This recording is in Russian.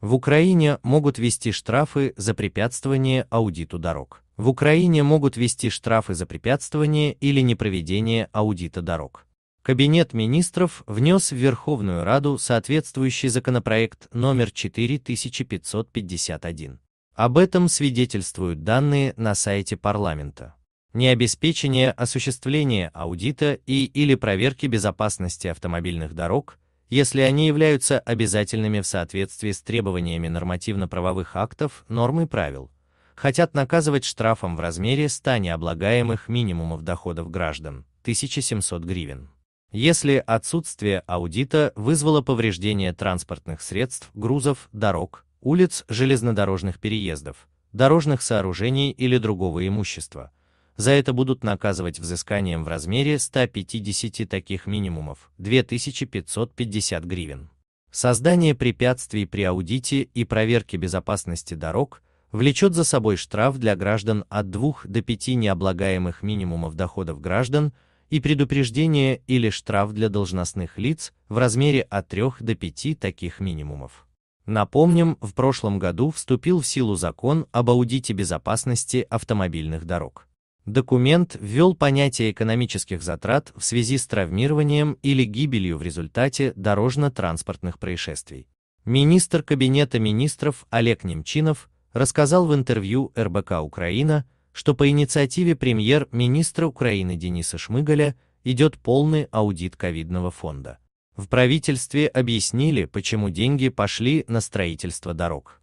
В Украине могут вести штрафы за препятствование аудиту дорог. В Украине могут вести штрафы за препятствование или непроведение аудита дорог. Кабинет министров внес в Верховную Раду соответствующий законопроект номер 4551. Об этом свидетельствуют данные на сайте парламента. Необеспечение осуществления аудита и или проверки безопасности автомобильных дорог – если они являются обязательными в соответствии с требованиями нормативно-правовых актов, норм и правил, хотят наказывать штрафом в размере 100 необлагаемых минимумов доходов граждан, 1700 гривен. Если отсутствие аудита вызвало повреждение транспортных средств, грузов, дорог, улиц, железнодорожных переездов, дорожных сооружений или другого имущества, за это будут наказывать взысканием в размере 150 таких минимумов 2550 гривен. Создание препятствий при аудите и проверке безопасности дорог влечет за собой штраф для граждан от 2 до 5 необлагаемых минимумов доходов граждан и предупреждение или штраф для должностных лиц в размере от 3 до 5 таких минимумов. Напомним, в прошлом году вступил в силу закон об аудите безопасности автомобильных дорог. Документ ввел понятие экономических затрат в связи с травмированием или гибелью в результате дорожно-транспортных происшествий. Министр Кабинета министров Олег Немчинов рассказал в интервью РБК «Украина», что по инициативе премьер-министра Украины Дениса Шмыгаля идет полный аудит ковидного фонда. В правительстве объяснили, почему деньги пошли на строительство дорог.